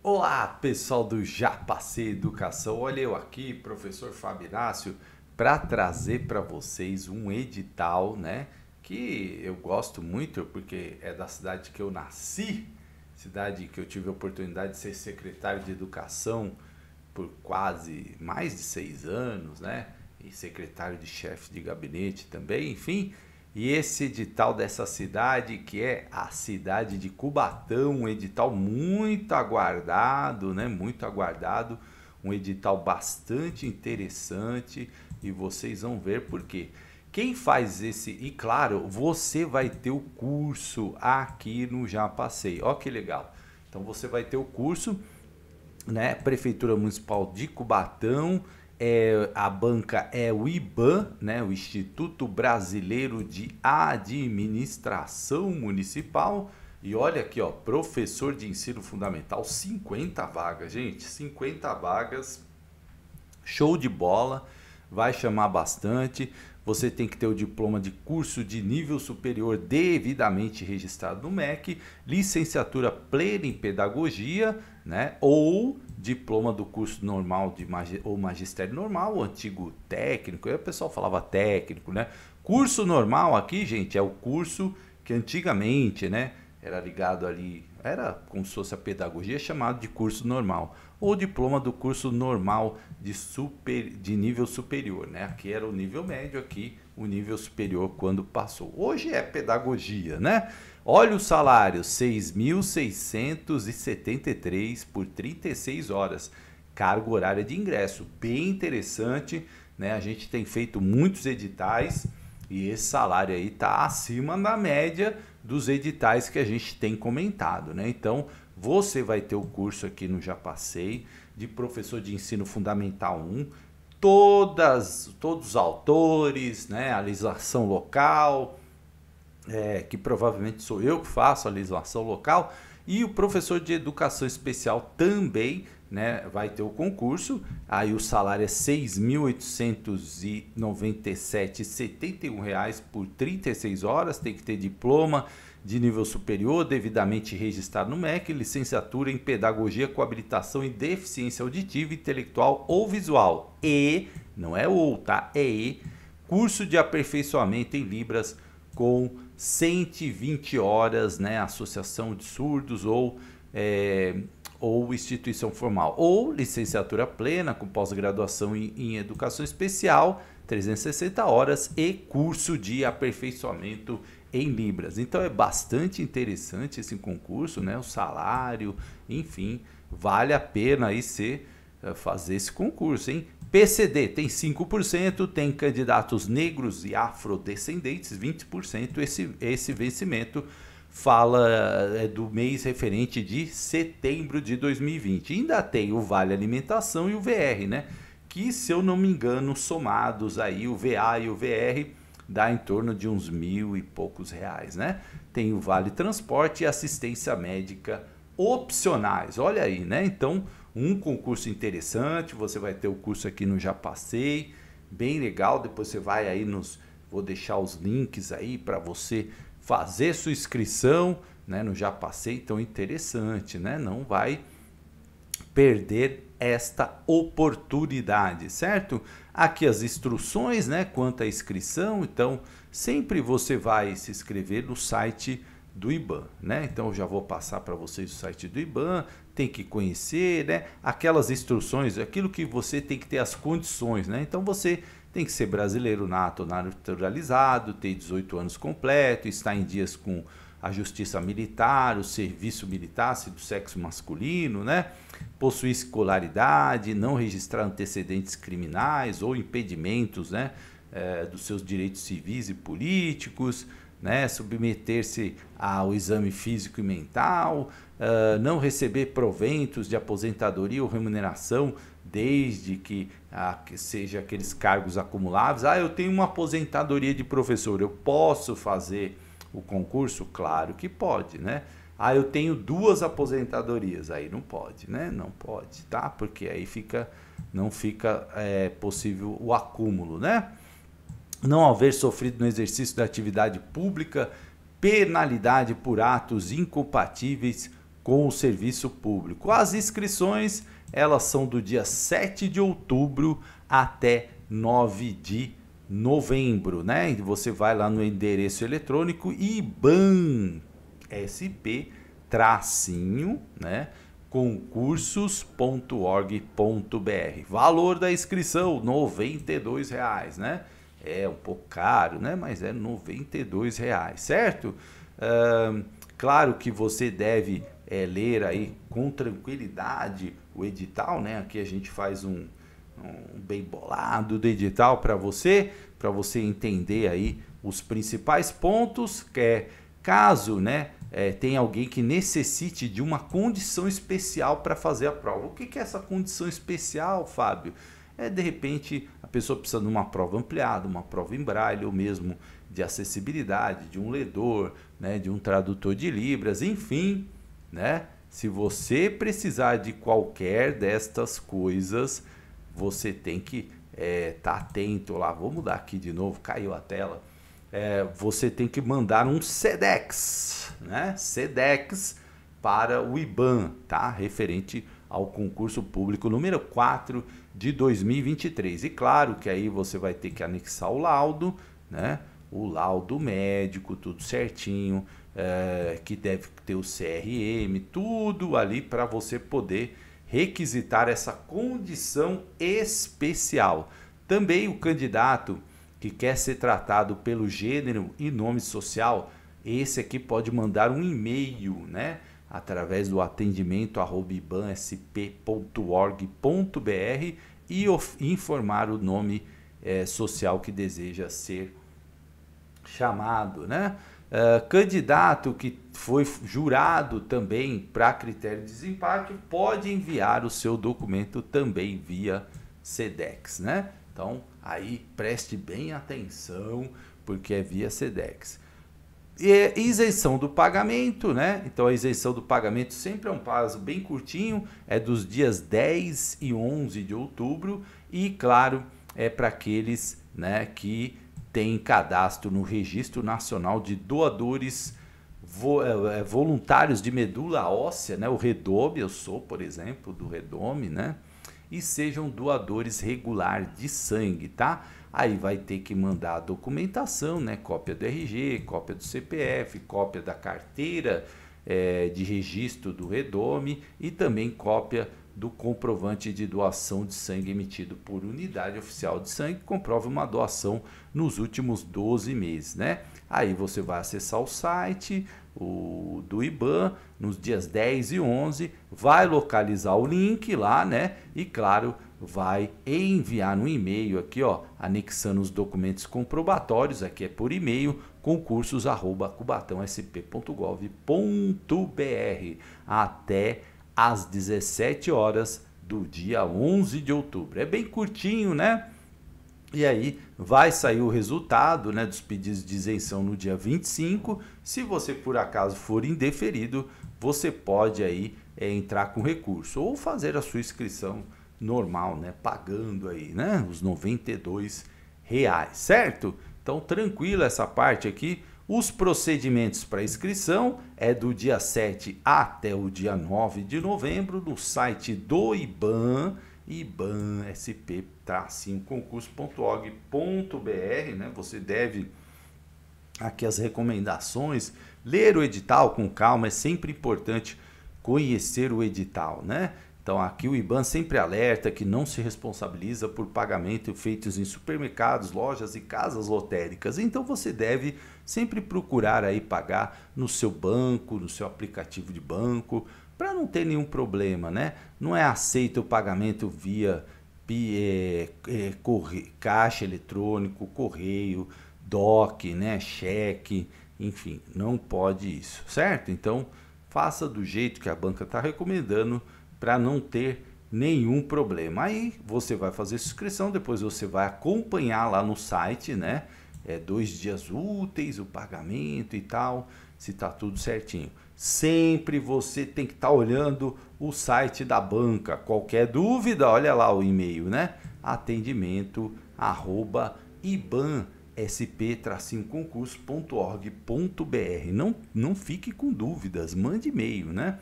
Olá, pessoal do Japacê Educação. Olha eu aqui, professor Fabinácio, para trazer para vocês um edital, né? Que eu gosto muito porque é da cidade que eu nasci, cidade que eu tive a oportunidade de ser secretário de educação por quase mais de seis anos, né? E secretário de chefe de gabinete também, enfim, e esse edital dessa cidade, que é a cidade de Cubatão, um edital muito aguardado, né? Muito aguardado, um edital bastante interessante e vocês vão ver por quê. Quem faz esse, e claro, você vai ter o curso aqui no Já Passei. Ó que legal. Então você vai ter o curso, né? Prefeitura Municipal de Cubatão, é, a banca é o IBAN, né, o Instituto Brasileiro de Administração Municipal. E olha aqui, ó, professor de ensino fundamental, 50 vagas, gente, 50 vagas. Show de bola, vai chamar bastante. Você tem que ter o diploma de curso de nível superior devidamente registrado no MEC, licenciatura plena em pedagogia, né, ou diploma do curso normal de magi ou magistério normal, o antigo técnico, aí o pessoal falava técnico, né? Curso normal aqui, gente, é o curso que antigamente, né, era ligado ali, era como se fosse a pedagogia, chamado de curso normal, ou diploma do curso normal de, super, de nível superior, né? Aqui era o nível médio, aqui o nível superior quando passou. Hoje é pedagogia, né? Olha o salário, 6.673 por 36 horas. Carga horária de ingresso, bem interessante, né? A gente tem feito muitos editais e esse salário aí tá acima da média dos editais que a gente tem comentado, né? Então, você vai ter o curso aqui no Já Passei de professor de ensino fundamental 1, todas todos os autores, né, a legislação local, é, que provavelmente sou eu que faço a legislação local, e o professor de educação especial também né, vai ter o concurso. Aí o salário é R$ 6.897,71 por 36 horas, tem que ter diploma de nível superior, devidamente registrado no MEC, licenciatura em pedagogia com habilitação em deficiência auditiva, intelectual ou visual. E, não é ou, tá? É e, curso de aperfeiçoamento em Libras com 120 horas, né, associação de surdos ou, é, ou instituição formal. Ou licenciatura plena com pós-graduação em, em educação especial, 360 horas e curso de aperfeiçoamento em libras. Então é bastante interessante esse concurso, né? O salário, enfim, vale a pena aí ser eh, fazer esse concurso, hein? PCD tem 5%, tem candidatos negros e afrodescendentes, 20%. Esse, esse vencimento fala é, do mês referente de setembro de 2020. Ainda tem o Vale Alimentação e o VR, né? Que, se eu não me engano, somados aí, o VA e o VR, dá em torno de uns mil e poucos reais, né? Tem o Vale Transporte e assistência médica opcionais. Olha aí, né? Então um concurso interessante. Você vai ter o curso aqui no Já Passei, bem legal. Depois você vai aí nos. Vou deixar os links aí para você fazer sua inscrição, né? No Já Passei, então interessante, né? Não vai perder esta oportunidade, certo? Aqui as instruções, né, quanto à inscrição. Então, sempre você vai se inscrever no site do IBAN, né? Então, eu já vou passar para vocês o site do IBAN tem que conhecer, né? Aquelas instruções, aquilo que você tem que ter as condições, né? Então você tem que ser brasileiro nato, naturalizado, ter 18 anos completo, estar em dias com a justiça militar, o serviço militar, se do sexo masculino, né? Possuir escolaridade, não registrar antecedentes criminais ou impedimentos, né? É, dos seus direitos civis e políticos, né? Submeter-se ao exame físico e mental, uh, não receber proventos de aposentadoria ou remuneração, desde que, ah, que seja aqueles cargos acumuláveis. Ah, eu tenho uma aposentadoria de professor, eu posso fazer o concurso? Claro que pode, né? Ah, eu tenho duas aposentadorias, aí não pode, né? Não pode, tá? Porque aí fica, não fica é, possível o acúmulo, né? Não haver sofrido no exercício da atividade pública penalidade por atos incompatíveis com o serviço público. As inscrições, elas são do dia 7 de outubro até 9 de novembro, né? Você vai lá no endereço eletrônico IBAN SP tracinho, né? concursos.org.br. Valor da inscrição, R$ reais, né? É um pouco caro, né? Mas é R$ reais, certo? Uh, claro que você deve é, ler aí com tranquilidade o edital, né? Aqui a gente faz um, um bem bolado do edital para você, para você entender aí os principais pontos, que é caso, né? É, tem alguém que necessite de uma condição especial para fazer a prova. O que, que é essa condição especial, Fábio? É de repente a pessoa precisa de uma prova ampliada, uma prova em braille ou mesmo de acessibilidade, de um ledor, né, de um tradutor de libras, enfim, né? Se você precisar de qualquer destas coisas, você tem que estar é, tá atento lá. Vou mudar aqui de novo, caiu a tela. É, você tem que mandar um SEDEX, né? SEDEX para o IBAN, tá? Referente ao concurso público número 4 de 2023. E claro que aí você vai ter que anexar o laudo, né? O laudo médico, tudo certinho é, que deve ter o CRM, tudo ali para você poder requisitar essa condição especial. Também o candidato que quer ser tratado pelo gênero e nome social, esse aqui pode mandar um e-mail, né? Através do atendimento e informar o nome é, social que deseja ser chamado, né? Ah, candidato que foi jurado também para critério de desempate pode enviar o seu documento também via SEDEX, né? Então, aí preste bem atenção, porque é via SEDEX. E é isenção do pagamento, né? Então, a isenção do pagamento sempre é um prazo bem curtinho, é dos dias 10 e 11 de outubro, e claro, é para aqueles né, que tem cadastro no Registro Nacional de Doadores vo, é, Voluntários de Medula Óssea, né? o Redome, eu sou, por exemplo, do Redome, né? E sejam doadores regular de sangue, tá? Aí vai ter que mandar a documentação, né? Cópia do RG, cópia do CPF, cópia da carteira é, de registro do Redome e também cópia do comprovante de doação de sangue emitido por unidade oficial de sangue que comprova uma doação nos últimos 12 meses, né? Aí você vai acessar o site o, do IBAN nos dias 10 e 11, vai localizar o link lá, né? E claro, vai enviar no e-mail aqui, ó, anexando os documentos comprobatórios, aqui é por e-mail, concursos@cubatãosp.gov.br até às 17 horas do dia 11 de outubro. É bem curtinho, né? E aí vai sair o resultado né, dos pedidos de isenção no dia 25. Se você por acaso for indeferido, você pode aí é, entrar com recurso ou fazer a sua inscrição normal, né, pagando aí, né, os 92 reais, certo? Então tranquila essa parte aqui. Os procedimentos para inscrição é do dia 7 até o dia 9 de novembro no site do IBAN ibansp-concurso.org.br, né? Você deve aqui as recomendações, ler o edital com calma, é sempre importante conhecer o edital, né? Então aqui o IBAN sempre alerta que não se responsabiliza por pagamento feitos em supermercados, lojas e casas lotéricas. Então você deve sempre procurar aí pagar no seu banco, no seu aplicativo de banco, para não ter nenhum problema, né? Não é aceito o pagamento via é, é, corre, caixa eletrônico, correio, DOC, né? cheque, enfim, não pode isso, certo? Então, faça do jeito que a banca está recomendando para não ter nenhum problema. Aí você vai fazer a inscrição, depois você vai acompanhar lá no site, né? É dois dias úteis, o pagamento e tal, se está tudo certinho. Sempre você tem que estar tá olhando o site da banca. Qualquer dúvida, olha lá o e-mail, né? Atendimento arroba IBAN sp-concurso.org.br. Não, não fique com dúvidas, mande e-mail, né?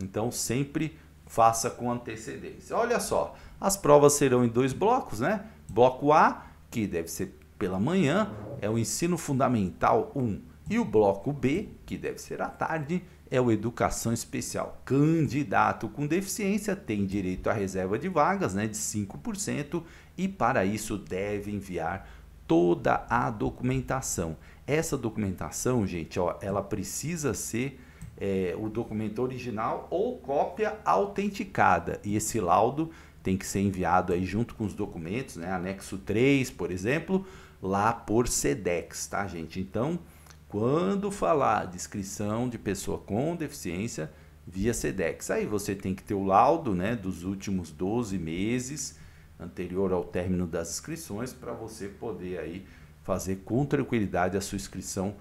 Então sempre faça com antecedência. Olha só, as provas serão em dois blocos, né? Bloco A, que deve ser pela manhã, é o ensino fundamental 1, e o bloco B, que deve ser à tarde, é o Educação Especial. Candidato com deficiência tem direito à reserva de vagas né, de 5% e, para isso, deve enviar toda a documentação. Essa documentação, gente, ó, ela precisa ser é, o documento original ou cópia autenticada. E esse laudo tem que ser enviado aí junto com os documentos, né? Anexo 3, por exemplo, lá por SEDEX, tá, gente? Então, quando falar de inscrição de pessoa com deficiência via SEDEX, aí você tem que ter o laudo né, dos últimos 12 meses anterior ao término das inscrições para você poder aí fazer com tranquilidade a sua inscrição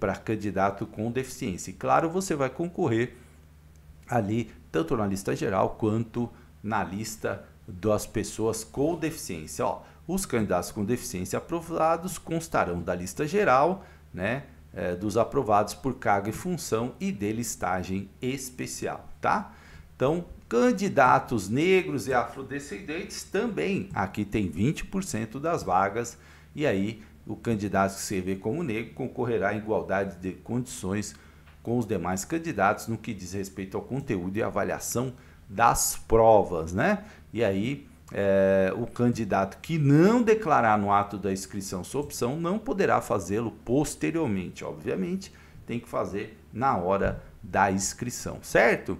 para candidato com deficiência. E claro, você vai concorrer ali tanto na lista geral quanto na lista das pessoas com deficiência. Ó, os candidatos com deficiência aprovados constarão da lista geral né, é, dos aprovados por cargo e função e de listagem especial, tá? Então, candidatos negros e afrodescendentes também, aqui tem 20% das vagas e aí o candidato que se vê como negro concorrerá em igualdade de condições com os demais candidatos no que diz respeito ao conteúdo e avaliação das provas, né? E aí é, o candidato que não declarar no ato da inscrição sua opção não poderá fazê-lo posteriormente. Obviamente, tem que fazer na hora da inscrição, certo?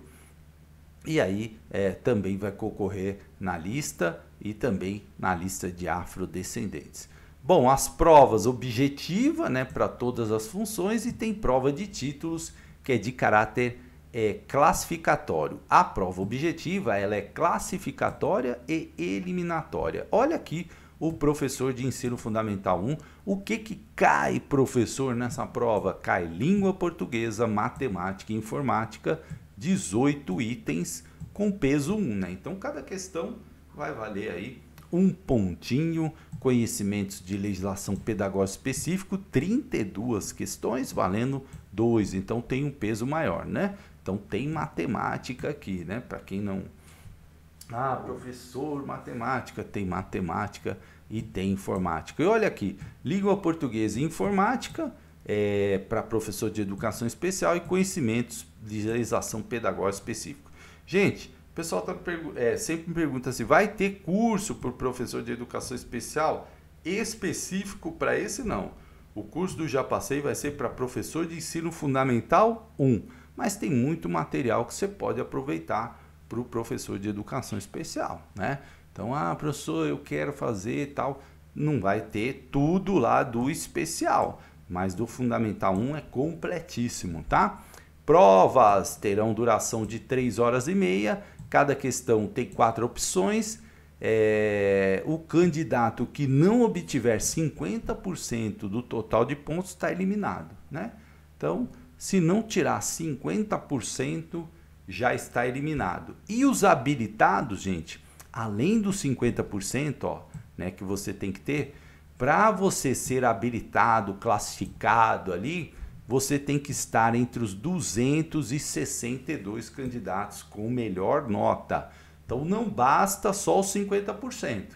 E aí é, também vai concorrer na lista e também na lista de afrodescendentes. Bom, as provas objetiva né, para todas as funções e tem prova de títulos que é de caráter é classificatório. A prova objetiva ela é classificatória e eliminatória. Olha aqui o professor de ensino fundamental 1, o que que cai, professor, nessa prova? Cai língua portuguesa, matemática e informática, 18 itens com peso 1, né? Então cada questão vai valer aí um pontinho, conhecimentos de legislação pedagógica específico, 32 questões valendo 2, então tem um peso maior, né? Então tem matemática aqui, né? Para quem não. Ah, professor, matemática. Tem matemática e tem informática. E olha aqui, língua portuguesa e informática é, para professor de educação especial e conhecimentos de realização pedagógica específico. Gente, o pessoal tá é, sempre me pergunta se assim, vai ter curso para professor de educação especial específico para esse? Não. O curso do Já Passei vai ser para professor de ensino fundamental 1 mas tem muito material que você pode aproveitar para o professor de educação especial, né? Então, ah, professor, eu quero fazer tal. Não vai ter tudo lá do especial, mas do Fundamental 1 é completíssimo, tá? Provas terão duração de 3 horas e meia, cada questão tem quatro opções. É, o candidato que não obtiver 50% do total de pontos está eliminado, né? Então, se não tirar 50%, já está eliminado. E os habilitados, gente, além dos 50%, ó, né, que você tem que ter, para você ser habilitado, classificado ali, você tem que estar entre os 262 candidatos com melhor nota. Então não basta só os 50%.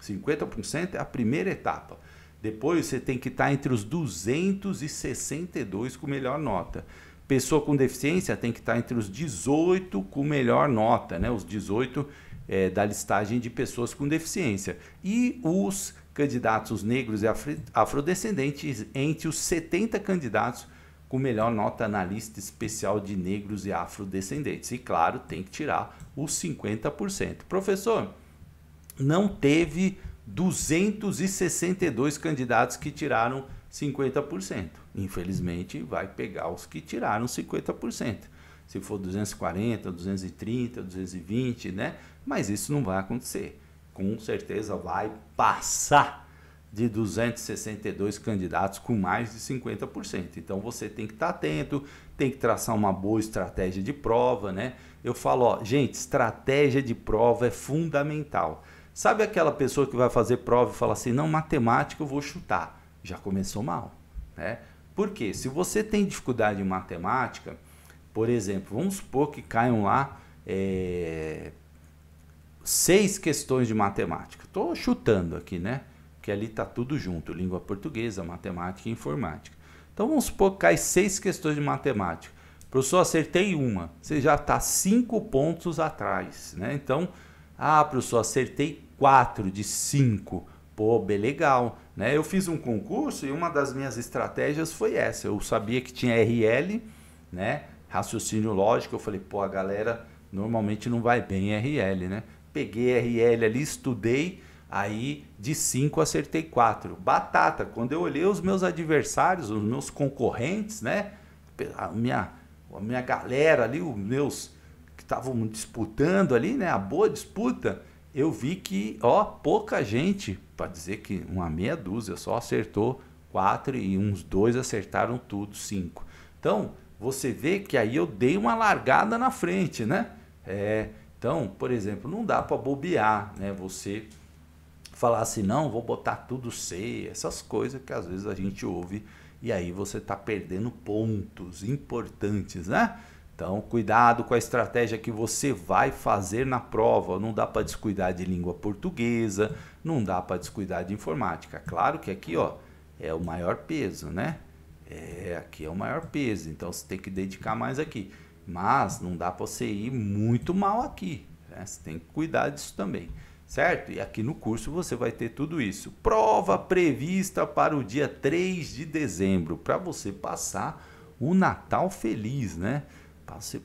50% é a primeira etapa. Depois você tem que estar tá entre os 262 com melhor nota. Pessoa com deficiência tem que estar tá entre os 18 com melhor nota, né? Os 18 é, da listagem de pessoas com deficiência. E os candidatos negros e afrodescendentes entre os 70 candidatos com melhor nota na lista especial de negros e afrodescendentes. E claro, tem que tirar os 50%. Professor, não teve 262 candidatos que tiraram 50%. Infelizmente, vai pegar os que tiraram 50%. Se for 240, 230, 220, né? Mas isso não vai acontecer. Com certeza vai passar de 262 candidatos com mais de 50%. Então você tem que estar atento, tem que traçar uma boa estratégia de prova, né? Eu falo, ó, gente, estratégia de prova é fundamental. Sabe aquela pessoa que vai fazer prova e fala assim: não, matemática eu vou chutar? Já começou mal. Né? Porque se você tem dificuldade em matemática, por exemplo, vamos supor que caiam lá é, seis questões de matemática. Estou chutando aqui, né? Porque ali está tudo junto: língua portuguesa, matemática e informática. Então vamos supor que cai seis questões de matemática. Professor, acertei uma. Você já está cinco pontos atrás, né? Então ah, professor, acertei 4 de 5. Pô, bem legal. Né? Eu fiz um concurso e uma das minhas estratégias foi essa. Eu sabia que tinha RL, né? raciocínio lógico. Eu falei, pô, a galera normalmente não vai bem em RL, né? Peguei RL ali, estudei, aí de 5 acertei 4. Batata, quando eu olhei os meus adversários, os meus concorrentes, né? A minha, a minha galera ali, os meus estavam disputando ali, né? A boa disputa, eu vi que, ó, pouca gente, para dizer que uma meia dúzia só acertou quatro e uns dois acertaram tudo, cinco. Então, você vê que aí eu dei uma largada na frente, né? É, então, por exemplo, não dá para bobear, né? Você falar assim, não, vou botar tudo C, essas coisas que às vezes a gente ouve e aí você está perdendo pontos importantes, né? Então, cuidado com a estratégia que você vai fazer na prova. Não dá para descuidar de língua portuguesa, não dá para descuidar de informática. Claro que aqui ó, é o maior peso, né? É, aqui é o maior peso, então você tem que dedicar mais aqui. Mas não dá para você ir muito mal aqui. Né? Você tem que cuidar disso também, certo? E aqui no curso você vai ter tudo isso. Prova prevista para o dia 3 de dezembro, para você passar o Natal feliz, né?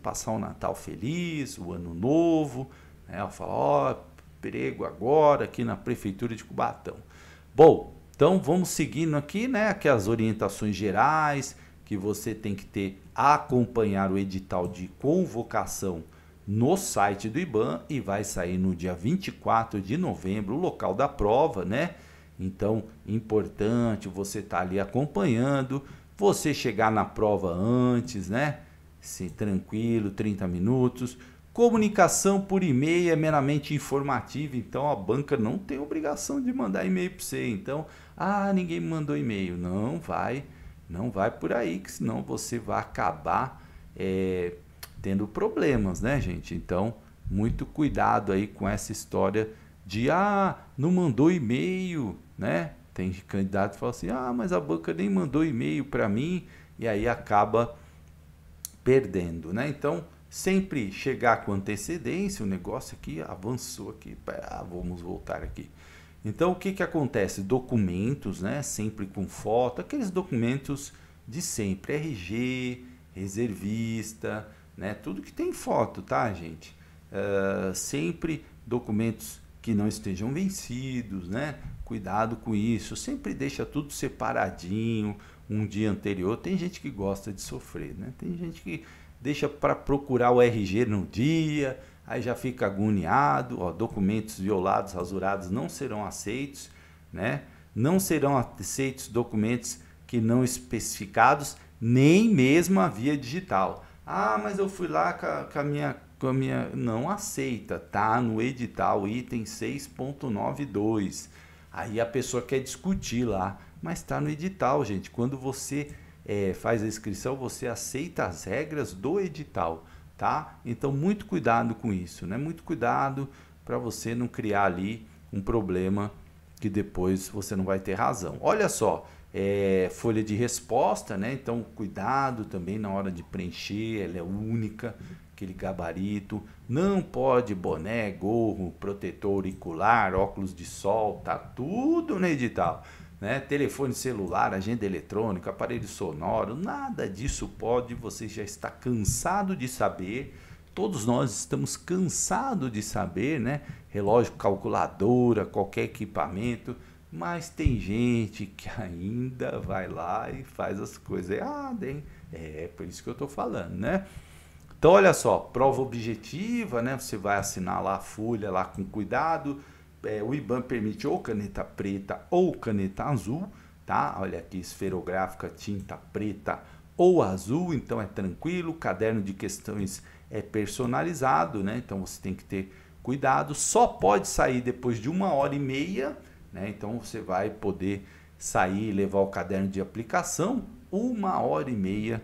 passar o um Natal feliz, o Ano Novo. Né? Ela fala, ó, oh, emprego agora aqui na Prefeitura de Cubatão. Bom, então vamos seguindo aqui, né? Aqui as orientações gerais que você tem que ter acompanhar o edital de convocação no site do IBAN e vai sair no dia 24 de novembro o local da prova, né? Então, importante você estar tá ali acompanhando, você chegar na prova antes, né? ser tranquilo, 30 minutos. Comunicação por e-mail é meramente informativa, então a banca não tem obrigação de mandar e-mail para você. Então, ah, ninguém me mandou e-mail. Não vai, não vai por aí, que senão você vai acabar é, tendo problemas, né, gente? Então, muito cuidado aí com essa história de ah, não mandou e-mail, né? Tem candidato que fala assim: "Ah, mas a banca nem mandou e-mail para mim" e aí acaba perdendo, né? Então, sempre chegar com antecedência, o negócio aqui avançou aqui, vamos voltar aqui. Então, o que que acontece? Documentos, né? Sempre com foto, aqueles documentos de sempre, RG, reservista, né? Tudo que tem foto, tá, gente? Uh, sempre documentos que não estejam vencidos, né? Cuidado com isso. Sempre deixa tudo separadinho um dia anterior. Tem gente que gosta de sofrer, né? Tem gente que deixa para procurar o RG no dia, aí já fica agoniado, ó, documentos violados, rasurados não serão aceitos, né? Não serão aceitos documentos que não especificados, nem mesmo a via digital. Ah, mas eu fui lá com a, com a minha minha, não aceita, tá no edital item 6.92. Aí a pessoa quer discutir lá, mas está no edital, gente. Quando você é, faz a inscrição, você aceita as regras do edital, tá? Então, muito cuidado com isso, né? Muito cuidado para você não criar ali um problema que depois você não vai ter razão. Olha só, é, folha de resposta, né? Então, cuidado também na hora de preencher, ela é única, aquele gabarito, não pode boné, gorro, protetor auricular, óculos de sol, tá tudo no edital. Né? Telefone celular, agenda eletrônica, aparelho sonoro, nada disso pode, você já está cansado de saber. Todos nós estamos cansados de saber, né? Relógio, calculadora, qualquer equipamento, mas tem gente que ainda vai lá e faz as coisas erradas, hein? É, é por isso que eu estou falando, né? Então, olha só, prova objetiva, né? Você vai assinar lá a folha lá com cuidado. É, o IBAN permite ou caneta preta ou caneta azul, tá? Olha aqui, esferográfica, tinta preta ou azul, então é tranquilo. Caderno de questões é personalizado, né? Então você tem que ter cuidado. Só pode sair depois de uma hora e meia, né? Então você vai poder sair e levar o caderno de aplicação uma hora e meia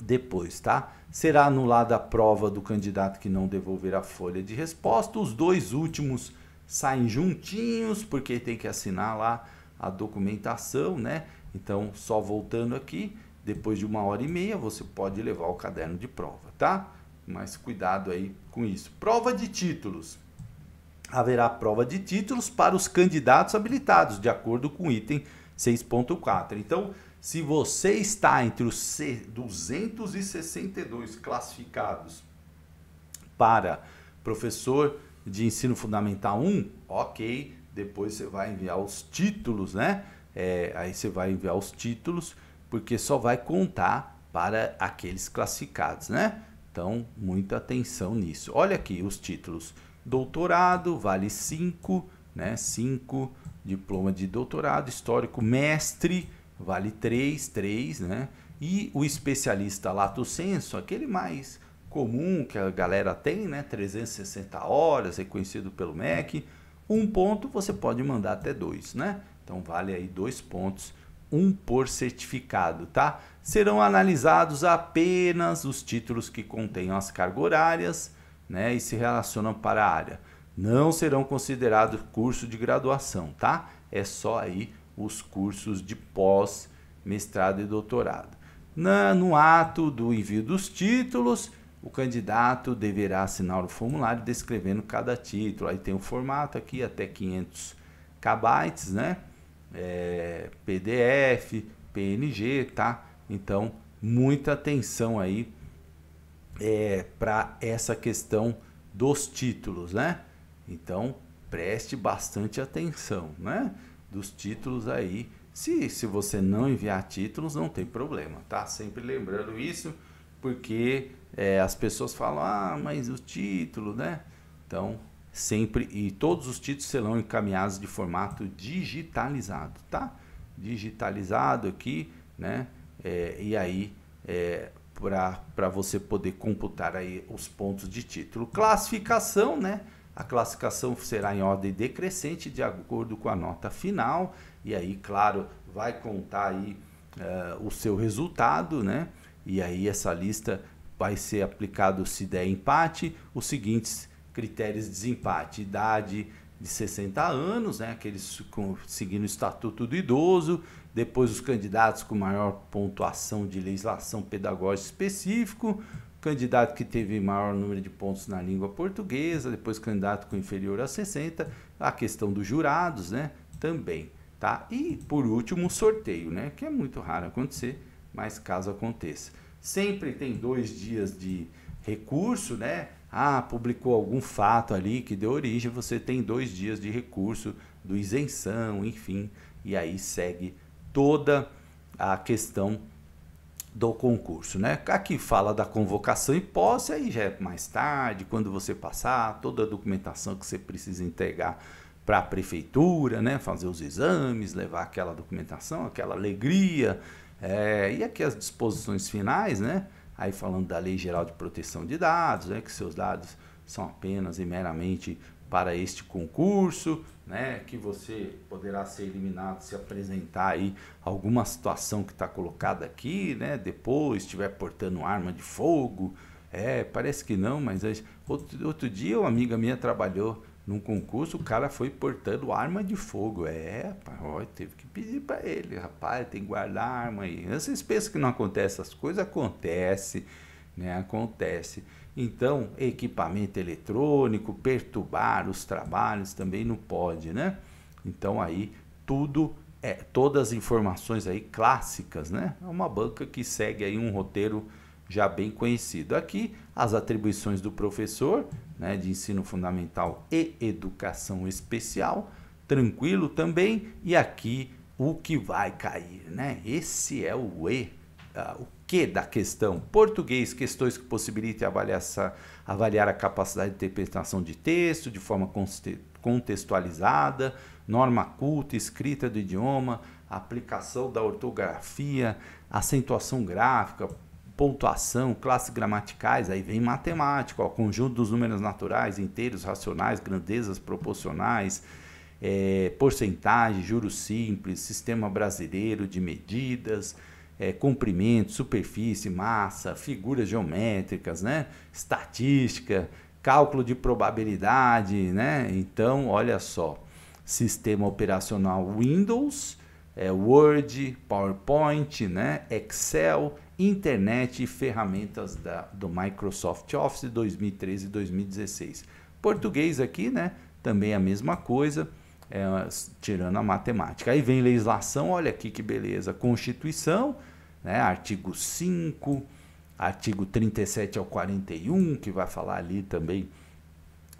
depois, tá? será anulada a prova do candidato que não devolver a folha de resposta. Os dois últimos saem juntinhos, porque tem que assinar lá a documentação, né? Então, só voltando aqui, depois de uma hora e meia, você pode levar o caderno de prova, tá? Mas cuidado aí com isso. Prova de títulos. Haverá prova de títulos para os candidatos habilitados, de acordo com o item 6.4. Então, se você está entre os 262 classificados para professor de ensino fundamental 1, ok, depois você vai enviar os títulos, né? É, aí você vai enviar os títulos, porque só vai contar para aqueles classificados, né? Então, muita atenção nisso. Olha aqui os títulos: doutorado, vale 5, né? 5, diploma de doutorado, histórico, mestre vale 3, 3, né? E o especialista lato senso, aquele mais comum que a galera tem, né? 360 horas, reconhecido é pelo MEC. Um ponto você pode mandar até dois, né? Então vale aí dois pontos, um por certificado, tá? Serão analisados apenas os títulos que contenham as cargas horárias, né? E se relacionam para a área. Não serão considerados curso de graduação, tá? É só aí os cursos de pós, mestrado e doutorado. Na, no ato do envio dos títulos, o candidato deverá assinar o formulário descrevendo cada título. Aí tem o formato aqui, até 500 KB, né? É, PDF, PNG, tá? Então, muita atenção aí é, para essa questão dos títulos, né? Então, preste bastante atenção, né? dos títulos aí. Se, se você não enviar títulos, não tem problema, tá? Sempre lembrando isso, porque é, as pessoas falam, ah, mas o título, né? Então, sempre, e todos os títulos serão encaminhados de formato digitalizado, tá? Digitalizado aqui, né? É, e aí, é, para você poder computar aí os pontos de título. Classificação, né? A classificação será em ordem decrescente de acordo com a nota final e aí, claro, vai contar aí uh, o seu resultado, né? E aí essa lista vai ser aplicado se der empate, os seguintes critérios de desempate: idade de 60 anos, né? Aqueles com, seguindo o estatuto do idoso, depois os candidatos com maior pontuação de legislação pedagógica específico, candidato que teve maior número de pontos na língua portuguesa, depois candidato com inferior a 60, a questão dos jurados, né? Também, tá? E por último, o sorteio, né? Que é muito raro acontecer, mas caso aconteça. Sempre tem dois dias de recurso, né? Ah, publicou algum fato ali que deu origem, você tem dois dias de recurso do isenção, enfim, e aí segue toda a questão do concurso, né? Aqui fala da convocação e posse, aí já é mais tarde, quando você passar, toda a documentação que você precisa entregar para a prefeitura, né? Fazer os exames, levar aquela documentação, aquela alegria. É, e aqui as disposições finais, né? Aí falando da Lei Geral de Proteção de Dados, né? Que seus dados são apenas e meramente para este concurso, né, que você poderá ser eliminado se apresentar aí alguma situação que está colocada aqui, né, depois estiver portando arma de fogo, é, parece que não, mas outro, outro dia uma amiga minha trabalhou num concurso, o cara foi portando arma de fogo, é, ó, teve que pedir para ele, rapaz, tem que guardar arma aí, vocês pensam que não acontece essas coisas? Acontece, né, acontece, então, equipamento eletrônico, perturbar os trabalhos também não pode, né? Então aí tudo é, todas as informações aí clássicas, né? É uma banca que segue aí um roteiro já bem conhecido. Aqui as atribuições do professor, né, de ensino fundamental e educação especial, tranquilo também, e aqui o que vai cair, né? Esse é o E, uh, o que da questão. Português, questões que possibilitem avaliar, avaliar a capacidade de interpretação de texto de forma contextualizada, norma culta, escrita do idioma, aplicação da ortografia, acentuação gráfica, pontuação, classes gramaticais, aí vem matemático, ó, conjunto dos números naturais, inteiros, racionais, grandezas proporcionais, é, porcentagem, juros simples, sistema brasileiro de medidas, é, comprimento, superfície, massa, figuras geométricas, né? estatística, cálculo de probabilidade. Né? Então, olha só, sistema operacional Windows, é, Word, PowerPoint, né? Excel, internet e ferramentas da, do Microsoft Office 2013 e 2016. Português aqui, né? Também a mesma coisa é, tirando a matemática. Aí vem legislação, olha aqui que beleza. Constituição, né, artigo 5, artigo 37 ao 41, que vai falar ali também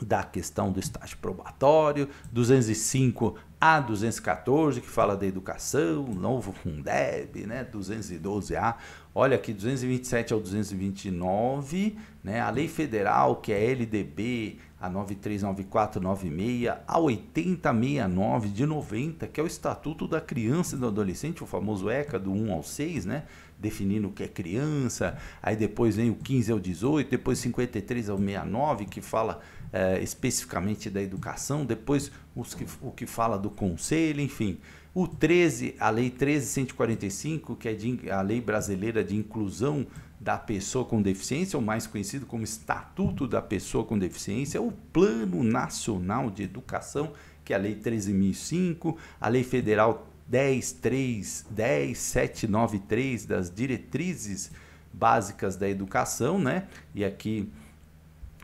da questão do estágio probatório, 205 a 214, que fala da educação, novo Fundeb, né, 212A. Olha aqui, 227 ao 229, né, a lei federal, que é LDB, a 939496, a 8069 de 90, que é o Estatuto da Criança e do Adolescente, o famoso ECA do 1 ao 6, né? definindo o que é criança, aí depois vem o 15 ao 18, depois 53 ao 69, que fala é, especificamente da educação, depois que, o que fala do conselho, enfim. O 13, a Lei 13145, que é de, a Lei Brasileira de Inclusão da Pessoa com Deficiência, ou mais conhecido como Estatuto da Pessoa com Deficiência, é o Plano Nacional de Educação, que é a Lei 13.005, a Lei Federal 10.3, 10.793, das diretrizes básicas da educação, né? E aqui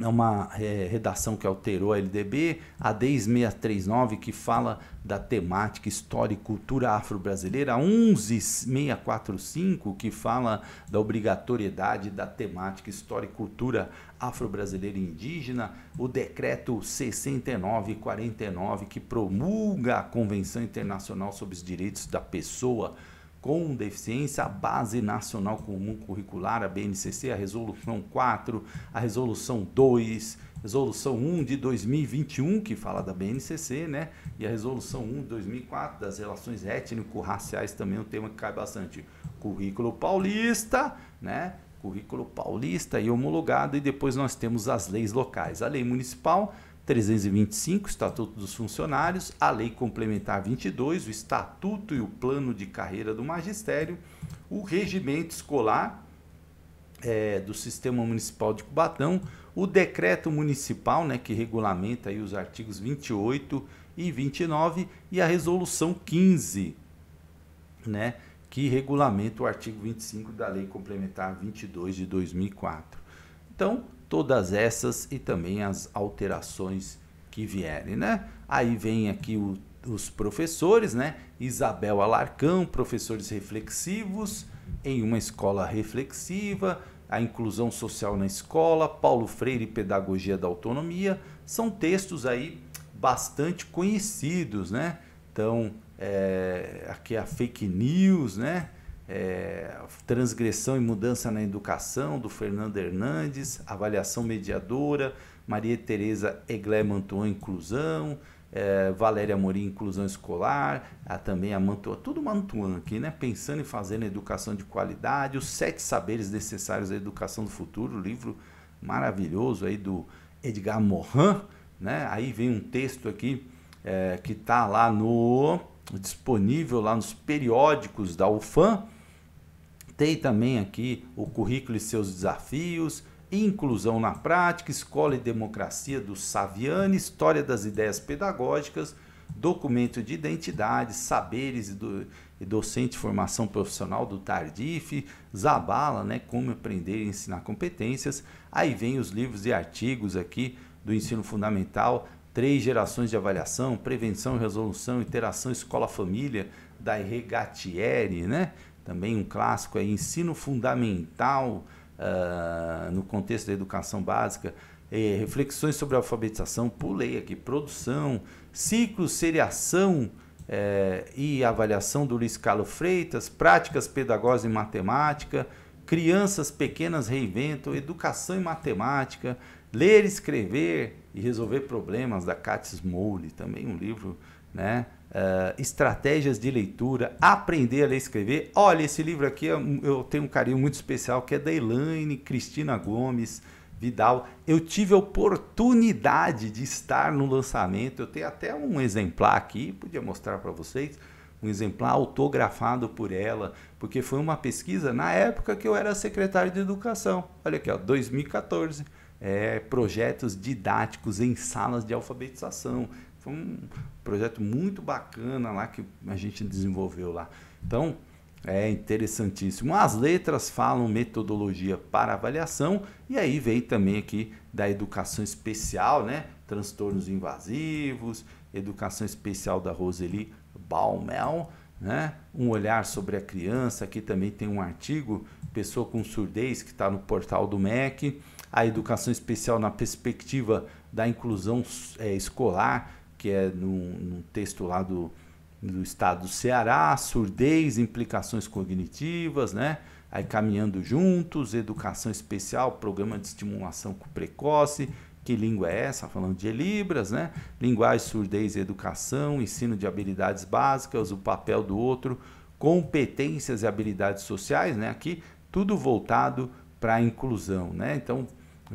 é uma é, redação que alterou a LDB, a 10639, que fala da temática história e cultura afro-brasileira, a 11645, que fala da obrigatoriedade da temática história e cultura afro-brasileira e indígena, o decreto 6949, que promulga a Convenção Internacional sobre os Direitos da Pessoa com deficiência, a Base Nacional Comum Curricular, a BNCC, a Resolução 4, a Resolução 2, Resolução 1 de 2021, que fala da BNCC, né? E a Resolução 1 de 2004, das relações étnico-raciais, também é um tema que cai bastante. Currículo paulista, né? Currículo paulista e homologado, e depois nós temos as leis locais. A lei municipal 325, Estatuto dos Funcionários, a Lei Complementar 22, o Estatuto e o Plano de Carreira do Magistério, o Regimento Escolar é, do Sistema Municipal de Cubatão, o Decreto Municipal, né, que regulamenta aí os artigos 28 e 29, e a Resolução 15, né, que regulamenta o artigo 25 da Lei Complementar 22 de 2004. Então, todas essas e também as alterações que vierem, né? Aí vem aqui o, os professores, né? Isabel Alarcão, professores reflexivos em uma escola reflexiva, a inclusão social na escola, Paulo Freire, pedagogia da autonomia, são textos aí bastante conhecidos, né? Então, eh, é, aqui a fake news, né? é, transgressão e mudança na educação, do Fernando Hernandes, avaliação mediadora, Maria Tereza Eglé Mantua, inclusão, é, Valéria Morim, inclusão escolar, a, também a Mantua, tudo Mantuan aqui, né? Pensando em fazer na educação de qualidade, os sete saberes necessários à educação do futuro, livro maravilhoso aí do Edgar Morin, né? Aí vem um texto aqui é, que está lá no disponível lá nos periódicos da UFAM, Citei também aqui o currículo e seus desafios, inclusão na prática, escola e democracia do Saviani, história das ideias pedagógicas, documento de identidade, saberes e, do, e docente de formação profissional do Tardif, Zabala, né, como aprender e ensinar competências. Aí vem os livros e artigos aqui do ensino fundamental, três gerações de avaliação, prevenção, resolução, interação escola-família, da Regatieri, né? também um clássico, é ensino fundamental uh, no contexto da educação básica, é, reflexões sobre alfabetização, pulei aqui, produção, ciclo, seriação é, e avaliação do Luiz Carlos Freitas, práticas pedagógicas em matemática, crianças pequenas reinventam, educação em matemática, ler, escrever e resolver problemas, da Katis Moule, também um livro né, Uh, estratégias de leitura, aprender a ler e escrever. Olha, esse livro aqui é eu tenho um carinho muito especial, que é da Elaine Cristina Gomes Vidal. Eu tive a oportunidade de estar no lançamento, eu tenho até um exemplar aqui, podia mostrar para vocês, um exemplar autografado por ela, porque foi uma pesquisa na época que eu era secretário de Educação. Olha aqui, ó, 2014. É, projetos didáticos em salas de alfabetização. Foi um projeto muito bacana lá que a gente desenvolveu lá. Então, é interessantíssimo. As letras falam metodologia para avaliação e aí veio também aqui da educação especial, né? Transtornos invasivos, educação especial da Roseli Baumel, né? Um olhar sobre a criança, aqui também tem um artigo, pessoa com surdez, que está no portal do MEC. A educação especial na perspectiva da inclusão é, escolar, que é num, texto lá do, do estado do Ceará, surdez, implicações cognitivas, né? Aí caminhando juntos, educação especial, programa de estimulação precoce, que língua é essa? Falando de Libras, né? Linguagem, surdez e educação, ensino de habilidades básicas, o papel do outro, competências e habilidades sociais, né? Aqui tudo voltado para a inclusão, né? Então,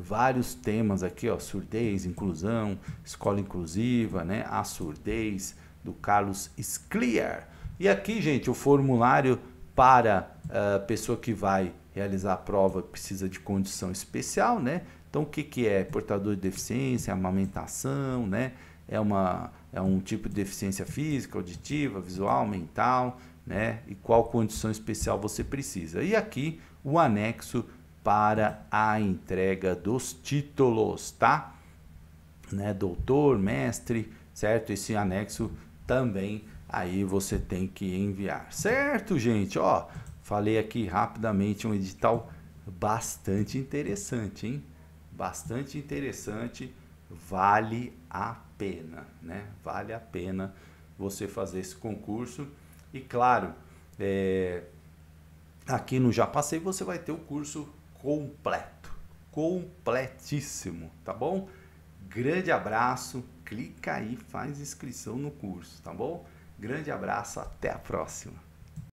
vários temas aqui, ó, surdez, inclusão, escola inclusiva, né? A surdez do Carlos Scliar. E aqui, gente, o formulário para a uh, eh, pessoa que vai realizar a prova precisa de condição especial, né? Então, o que, que é? Portador de deficiência, amamentação, né? É, uma, é um tipo de deficiência física, auditiva, visual, mental, né? E qual condição especial você precisa. E aqui, o anexo para a entrega dos títulos, tá? Né, doutor, mestre, certo? Esse anexo também aí você tem que enviar, certo, gente? Ó, falei aqui rapidamente um edital bastante interessante, hein? Bastante interessante, vale a pena, né? Vale a pena você fazer esse concurso e claro, é, aqui no Já Passei você vai ter o curso completo, completíssimo, tá bom? Grande abraço, clica aí, faz inscrição no curso, tá bom? Grande abraço, até a próxima.